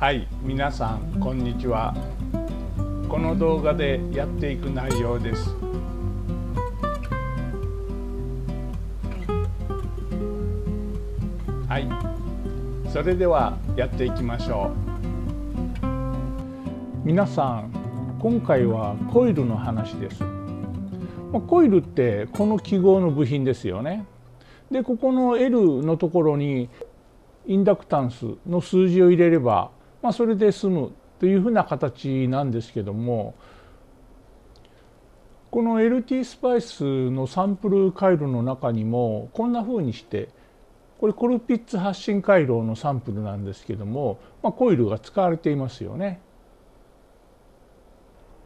はい皆さんこんにちはこの動画でやっていく内容ですはいそれではやっていきましょう皆さん今回はコイルの話ですコイルってこの記号の部品ですよねでここの L のところにインダクタンスの数字を入れればまあ、それで済むというふうな形なんですけどもこの LT スパイスのサンプル回路の中にもこんなふうにしてこれコルピッツ発進回路のサンプルなんですけども、まあ、コイルが使われていますよね。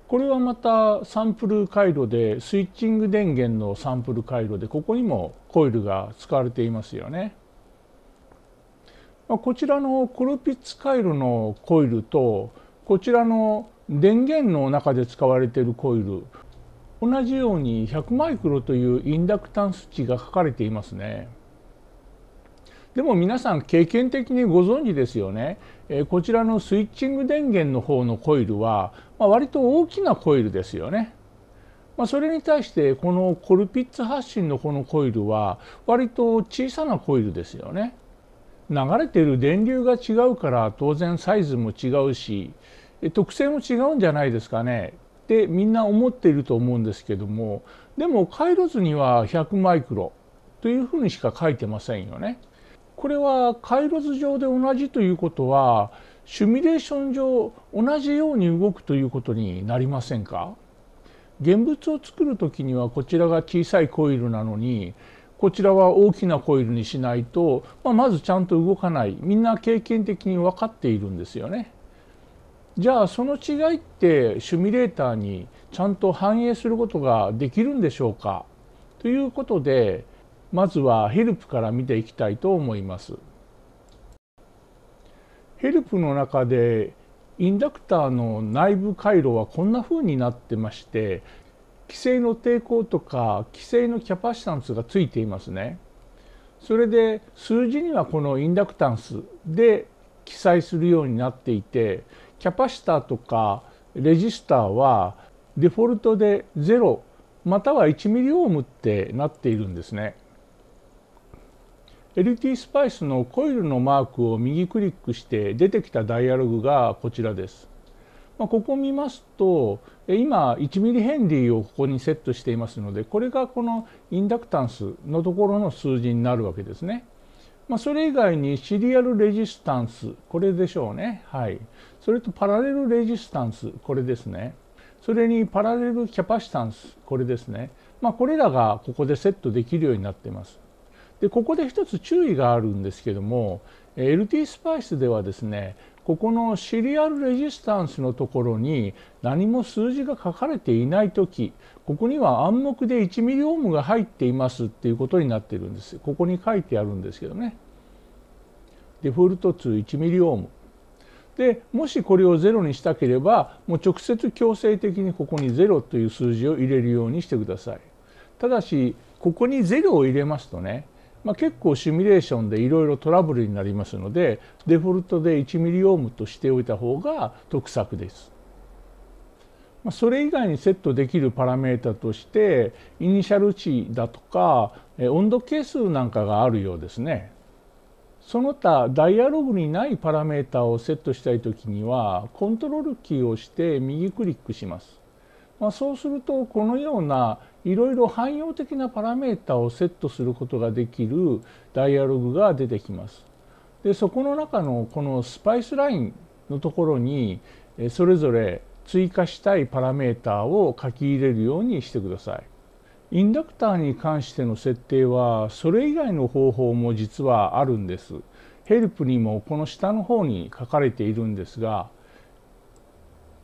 これはまたサンプル回路でスイッチング電源のサンプル回路でここにもコイルが使われていますよね。こちらのコルピッツ回路のコイルとこちらの電源の中で使われているコイル同じように100マイクロというインダクタンス値が書かれていますね。でも皆さん経験的にご存知ですよね、えこちらのスイッチング電源の方のコイルは、ま割と大きなコイルですよね。まそれに対してこのコルピッツ発信のこのコイルは割と小さなコイルですよね。流れている電流が違うから当然サイズも違うし特性も違うんじゃないですかねってみんな思っていると思うんですけどもでも回路図には100マイクロというふうにしか書いてませんよね。これは回路図上で同じということはシュミュレーション上同じように動くということになりませんか現物を作る時にはこちらが小さいコイルなのにこちらは大きなコイルにしないと、まあ、まずちゃんと動かないみんな経験的に分かっているんですよね。じゃあその違いってシュミレーターにちゃんと反映することができるんでしょうかということでまずはヘルプから見ていきたいと思います。ヘルプの中でインダクターの内部回路はこんな風になってまして規制の抵抗とか規制のキャパシタンスがついていますね。それで数字にはこのインダクタンスで記載するようになっていてキャパシタとかレジスターはデフォルトで0または1ミリオームってなっているんですね。LT スパイスのコイルのマークを右クリックして出てきたダイアログがこちらです。まあ、ここを見ますと今1ミリヘンリーをここにセットしていますのでこれがこのインダクタンスのところの数字になるわけですね。まあ、それ以外にシリアルレジスタンスこれでしょうね。はい。それとパラレルレジスタンスこれですね。それにパラレルキャパシタンスこれですね。まあ、これらがここでセットできるようになっています。でここで一つ注意があるんですけども LT スパイスではですねここのシリアルレジスタンスのところに何も数字が書かれていない時ここには暗黙で1ミリオームが入っていますっていうことになってるんですここに書いてあるんですけどねデフォルト2 1ミリオームでもしこれを0にしたければもう直接強制的にここに0という数字を入れるようにしてくださいただしここに0を入れますとねまあ、結構シミュレーションでいろいろトラブルになりますのでデフォルトで1ミリオームとしておいた方が得策です。まあ、それ以外にセットできるパラメータとしてイニシャル値だとか温度係数なんかがあるようですね。その他ダイアログにないパラメータをセットしたい時にはコントロールキーを押して右クリックします。まあ、そうするとこのようないろいろ汎用的なパラメータをセットすることができるダイアログが出てきます。でそこの中のこのスパイスラインのところにそれぞれ追加したいパラメータを書き入れるようにしてください。インダクターに関しての設定はそれ以外の方法も実はあるんです。ヘルプにもこの下の方に書かれているんですが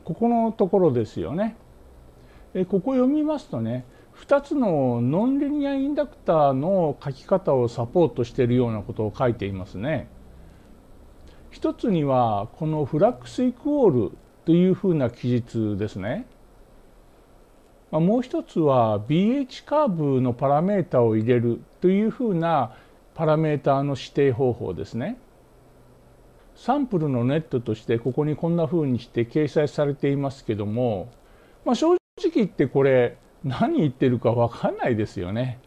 ここのところですよね。ここ読みますとね2つのノンリニアインダクターの書き方をサポートしているようなことを書いていますね。一つにはこのフラックスイクオールというふうな記述ですね。まあ、もう一つは BH カーブのパラメータを入れるというふうなパラメータの指定方法ですね。サンプルのネットとしてここにこんなふうにして掲載されていますけども、まあ、正直言ってこれ何言ってるか分かんないですよね。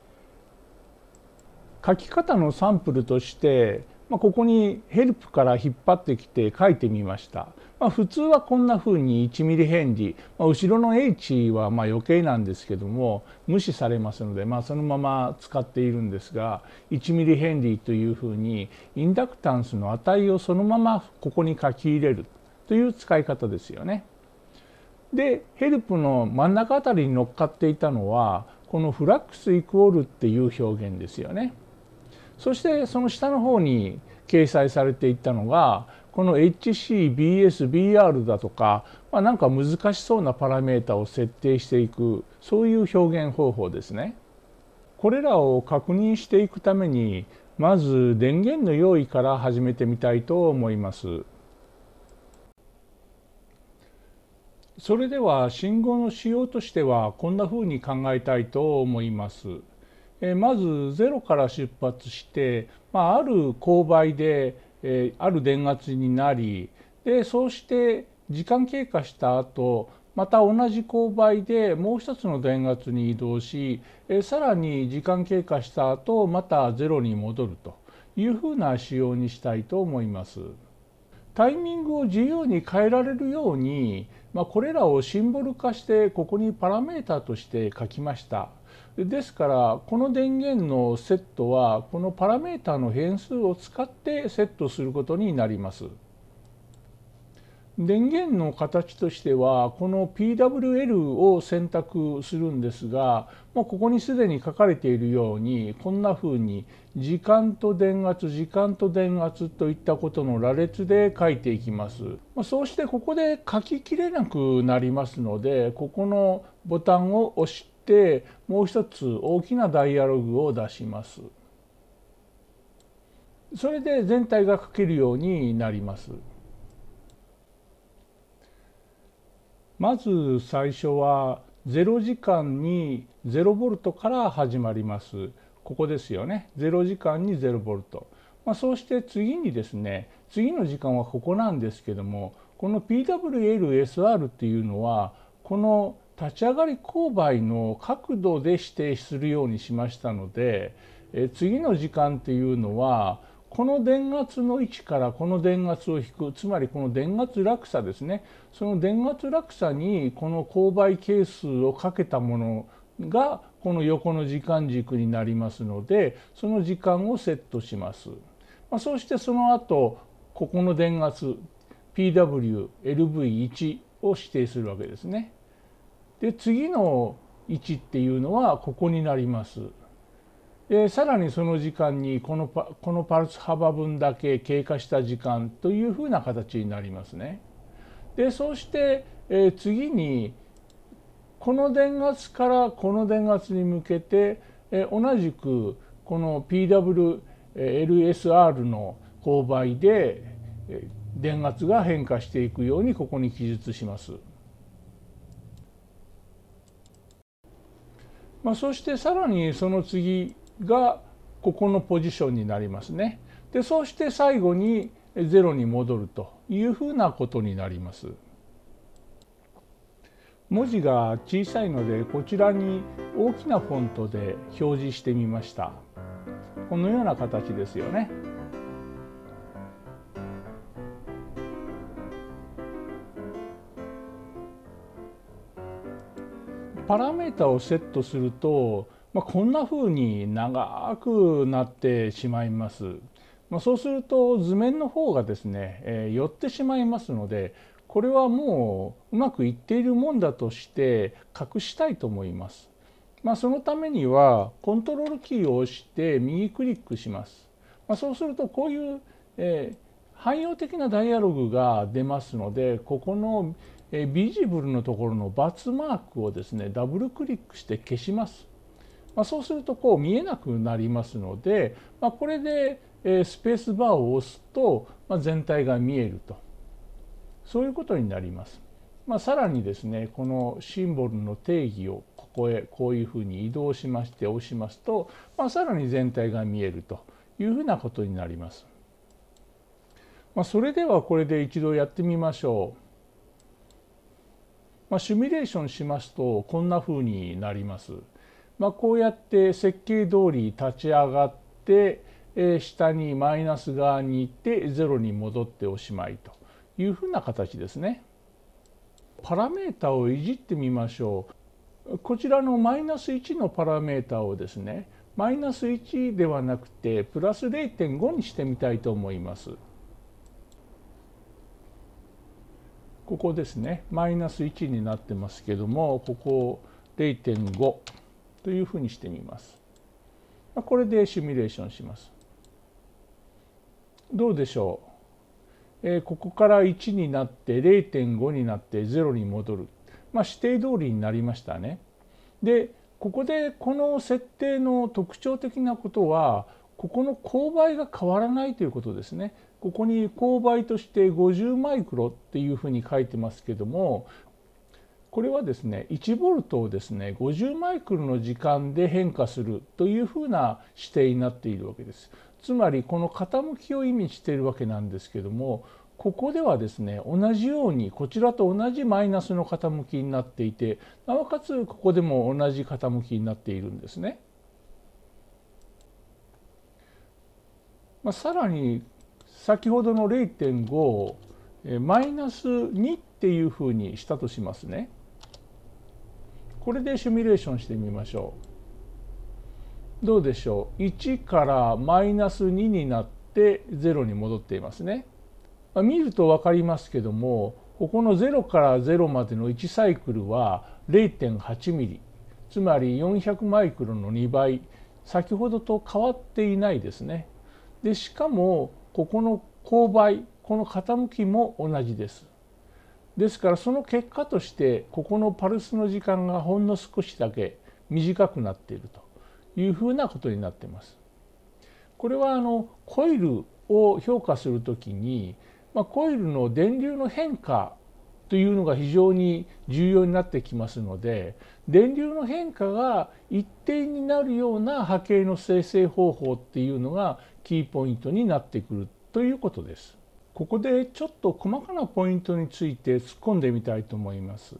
書き方のサンプルとして、まあ、ここにヘルプから引っ張ってきて書いてみました。まあ、普通はこんな風に1ミリヘンリー、まあ、後ろの H はま余計なんですけども無視されますので、まあ、そのまま使っているんですが1ミリヘンリーという風にインダクタンスの値をそのままここに書き入れるという使い方ですよね。でヘルプの真ん中あたりに乗っかっていたのはこのフラックスイクオールっていう表現ですよね。そしてその下の方に掲載されていったのがこの HCBSBR だとか、まあ、なんか難しそうなパラメータを設定していくそういう表現方法ですね。これらを確認していくためにまず電源の用意から始めてみたいと思います。それでは信号の仕様としてはこんな風に考えたいと思います。えまず0から出発して、まあ、る勾配で、えある電圧になりでそうして時間経過した後また同じ勾配でもう一つの電圧に移動し、えさらに時間経過した後また0に戻るというふうな仕様にしたいと思います。タイミングを自由に変えられるようにまあ、これらをシンボル化してここにパラメータとして書きましたですからこの電源のセットはこのパラメータの変数を使ってセットすることになります。電源の形としてはこの PWL を選択するんですがもうここにすでに書かれているようにこんな風に時間と電圧時間と電圧といったことの羅列で書いていきますそうしてここで書ききれなくなりますのでここのボタンを押してもう一つ大きなダイアログを出しますそれで全体が書けるようになります。まず最初は0時間に0ボルトから始まります。ここですよね。0時間に0ボルト。まあ、そうして次にですね、次の時間はここなんですけども、この PWLSR っていうのは、この立ち上がり勾配の角度で指定するようにしましたので、え次の時間っていうのはこの電圧の位置からこの電圧を引くつまりこの電圧落差ですねその電圧落差にこの勾配係数をかけたものがこの横の時間軸になりますのでその時間をセットします、まあ、そしてその後ここの電圧 PWLV1 を指定するわけですねで次の位置っていうのはここになりますえさらにその時間にこのパこのパルス幅分だけ経過した時間というふうな形になりますね。でそして、え次にこの電圧からこの電圧に向けて、え同じくこの PWLSR の勾配で、え電圧が変化していくようにここに記述します。まあ、そしてさらにその次がここのポジションになりますね。でそして最後に0に戻るというふうなことになります。文字が小さいのでこちらに大きなフォントで表示してみました。このような形ですよね。パラメータをセットするとまあ、こんな風に長くなってしまいます。まあ、そうすると図面の方がですね、えー、寄ってしまいますのでこれはもううまくいっているもんだとして隠したいと思います。まあ、そのためにはコントロールキーを押して右クリックします。まあ、そうするとこういう、えー、汎用的なダイアログが出ますのでここの、えー、ビジブルのところのバツマークをですねダブルクリックして消します。まあ、そうするとこう見えなくなりますので、まあ、これで、えスペースバーを押すと、ま全体が見えるとそういうことになります。まあ、さらにですねこのシンボルの定義をここへこういうふうに移動しまして押しますと、まあ、さらに全体が見えるというふうなことになります。まあ、それではこれで一度やってみましょう。まシミュレーションしますとこんなふうになります。まあ、こうやって設計通り立ち上がって、え下にマイナス側に行ってゼロに戻っておしまいというふうな形ですね。パラメータをいじってみましょう。こちらのマイナス1のパラメータをですねマイナス1ではなくてプラス0.5にしてみたいと思います。ここですねマイナス1になってますけどもここ0.5。というふうにしてみます。これでシミュレーションします。どうでしょう、えー、ここから1になって0.5になって0に戻る、まあ、指定通りになりましたね。でここでこの設定の特徴的なことはここの勾配が変わらないということですね。ここに勾配として50マイクロっていうふうに書いてますけどもこれはですね1ボルトをですね50マイクロの時間で変化するというふうな指定になっているわけです。つまりこの傾きを意味しているわけなんですけどもここではですね同じようにこちらと同じマイナスの傾きになっていてなおかつここでも同じ傾きになっているんですね。まあ、さらに先ほどの0.5をマイナス2っていうふうにしたとしますね。これでシミュレーションしてみましょうどうでしょう1からマイナス2になって0に戻っていますね、まあ、見ると分かりますけどもここの0から0までの1サイクルは0.8ミリつまり400マイクロの2倍先ほどと変わっていないですねでしかもここの勾配この傾きも同じですですからその結果としてここのパルスの時間がほんの少しだけ短くなっているというふうなことになっています。これはあのコイルを評価するときに、まあ、コイルの電流の変化というのが非常に重要になってきますので電流の変化が一定になるような波形の生成方法っていうのがキーポイントになってくるということです。ここでちょっと細かなポイントについて突っ込んでみたいと思います。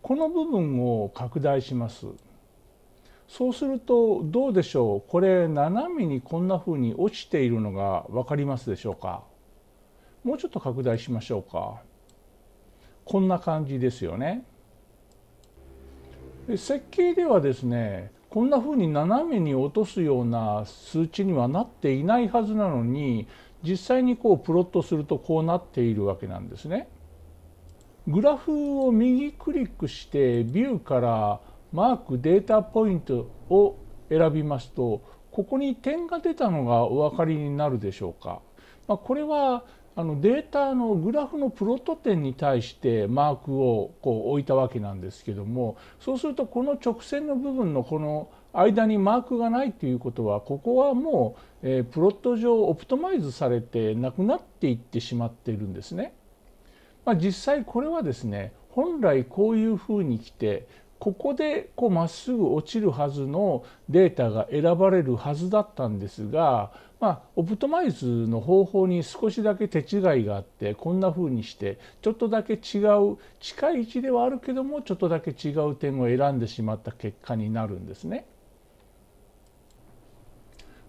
この部分を拡大します。そうするとどうでしょうこれ斜めにこんな風に落ちているのが分かりますでしょうかもうちょっと拡大しましょうかこんな感じですよね設計ではですねこんな風に斜めに落とすような数値にはなっていないはずなのに実際にこうプロットするとこうなっているわけなんですね。グラフを右クリックしてビューからマークデータポイントを選びますとここに点が出たのがお分かりになるでしょうか。まあ、これはあのデータのグラフのプロット点に対してマークをこう置いたわけなんですけどもそうするとこの直線の部分のこの間にマークがないということはここはもう、えー、プロット上オプトマイズされてなくなっていってしまっているんですね。まあ、実際これはですね本来こういうふうに来てここでこうまっすぐ落ちるはずのデータが選ばれるはずだったんですが、まあ、オプトマイズの方法に少しだけ手違いがあってこんな風にしてちょっとだけ違う近い位置ではあるけどもちょっとだけ違う点を選んでしまった結果になるんですね。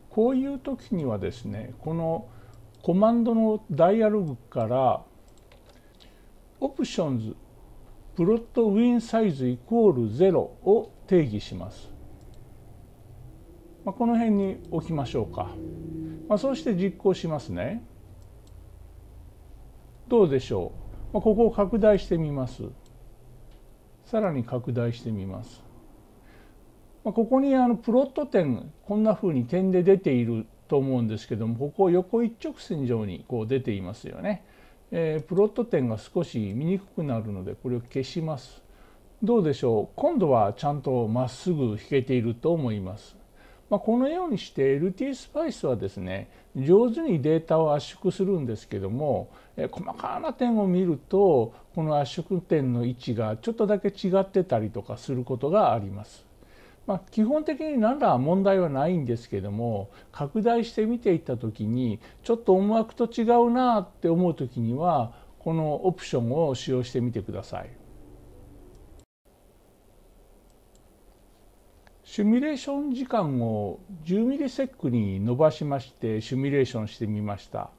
こういう時にはですねこのコマンドのダイアログからオプションズプロットウィンサイズイコール0を定義します、まあ、この辺に置きましょうか、まあ、そうして実行しますねどうでしょう、まあ、ここを拡大してみますさらに拡大してみますまあ、ここにあのプロット点こんな風に点で出ていると思うんですけどもここ横一直線上にこう出ていますよね。えー、プロット点が少し見にくくなるのでこれを消します。どうでしょう今度はちゃんとまっすぐ引けていると思います。まあ、このようにして LT スパイスはですね上手にデータを圧縮するんですけども細かな点を見るとこの圧縮点の位置がちょっとだけ違ってたりとかすることがあります。まあ、基本的に何ら問題はないんですけども拡大して見ていった時にちょっと思惑と違うなって思う時にはこのオプションを使用してみてください。シミュレーション時間を10ミリセックに伸ばしましてシミュレーションしてみました。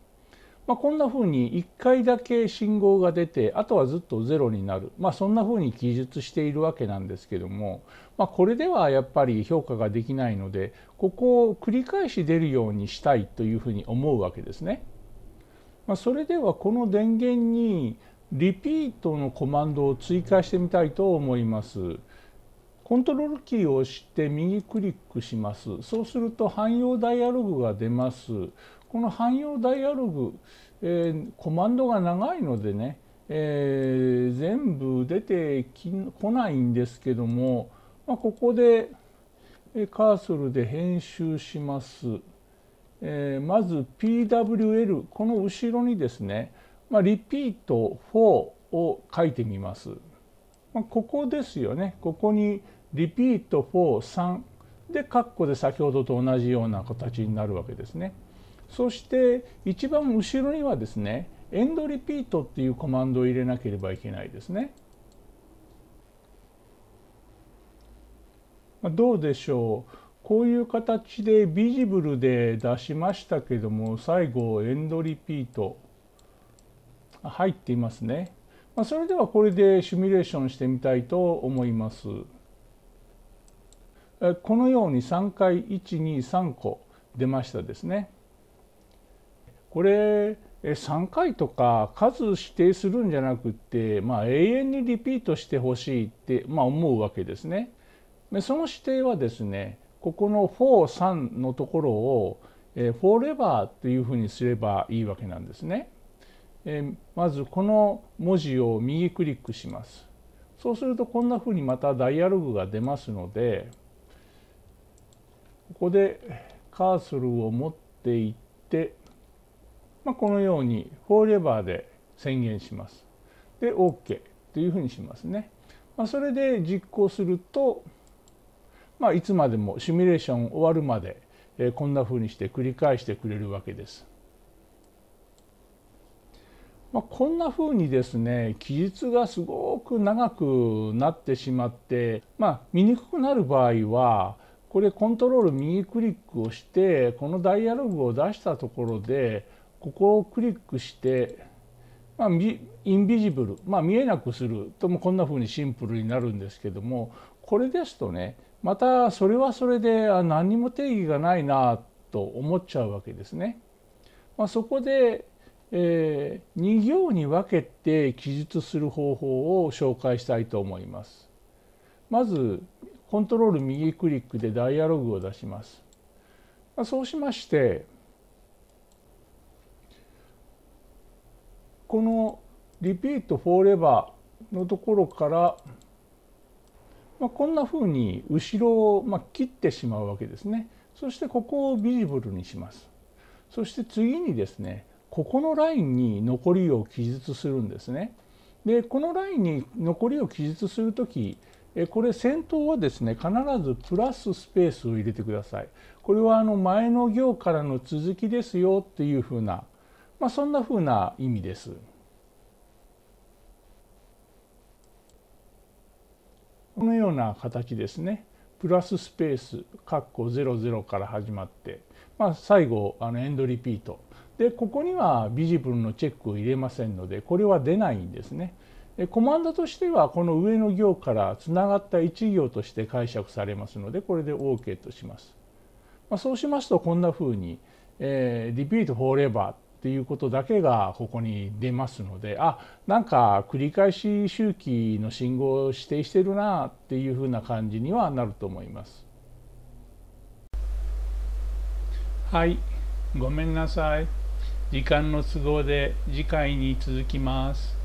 まあ、こんなふうに1回だけ信号が出てあとはずっとゼロになる、まあ、そんなふうに記述しているわけなんですけどもまあ、これではやっぱり評価ができないのでここを繰り返し出るようにしたいというふうに思うわけですね。まあ、それではこの電源にリピートのコマンドを追加してみたいと思います。コントロールキーを押して右クリックします。そうすると汎用ダイアログが出ます。この汎用ダイアログ、えー、コマンドが長いのでね、えー、全部出てこないんですけども、まあ、ここでカーソルで編集します。えー、まず PWL この後ろにですね、まあ、リピート4を書いてみます。まあ、ここですよね。ここにリピート43でカッコで先ほどと同じような形になるわけですね。そして一番後ろにはですねエンドリピートっていうコマンドを入れなければいけないですね。どうでしょうこういう形でビジブルで出しましたけども最後エンドリピート入っていますね、まあ、それではこれでシミュレーションしてみたいと思いますこのように3回123個出ましたですねこれ3回とか数指定するんじゃなくって、まあ、永遠にリピートしてほしいって、まあ、思うわけですね。でその指定はですねここの43のところを、えー、フォーレバーというふうにすればいいわけなんですね。えー、まずこの文字を右クリックします。そうするとこんなふうにまたダイアログが出ますのでここでカーソルを持っていって、まあ、このようにフォーレバーで宣言します。で OK というふうにしますね。まあ、それで実行するとまあ、いつまでもシミュレーション終わるまで、えこんなふうにして繰り返してくれるわけです。まあ、こんなふうにですね記述がすごく長くなってしまって、まあ、見にくくなる場合はこれコントロール右クリックをしてこのダイアログを出したところでここをクリックして、まあ、インビジブル、まあ、見えなくするともこんなふうにシンプルになるんですけどもこれですとねまたそれはそれで何にも定義がないなと思っちゃうわけですね。まあ、そこで、えー、2行に分けて記述する方法を紹介したいと思います。まずコントロール右クリックでダイアログを出します。まあ、そうしましてこの「リピートフォーレバー」のところから「まあ、こんなふうに後ろを、ま切ってしまうわけですね。そしてここをビジブルにします。そして次にですねここのラインに残りを記述するんですね。でこのラインに残りを記述する時きこれ先頭はですね必ずプラススペースを入れてください。これはあの前の行からの続きですよっていうふうな、まあ、そんなふうな意味です。このような形ですねプラススペースっこ00から始まって、まあ、最後あのエンドリピートでここにはビジブルのチェックを入れませんのでこれは出ないんですね。コマンドとしてはこの上の行からつながった1行として解釈されますのでこれで OK とします。まあ、そうしますとこんなふうに、えー、r e p e レバーっていうことだけがここに出ますのであなんか繰り返し周期の信号を指定してるなっていうふうな感じにはなると思います。はいごめんなさい時間の都合で次回に続きます。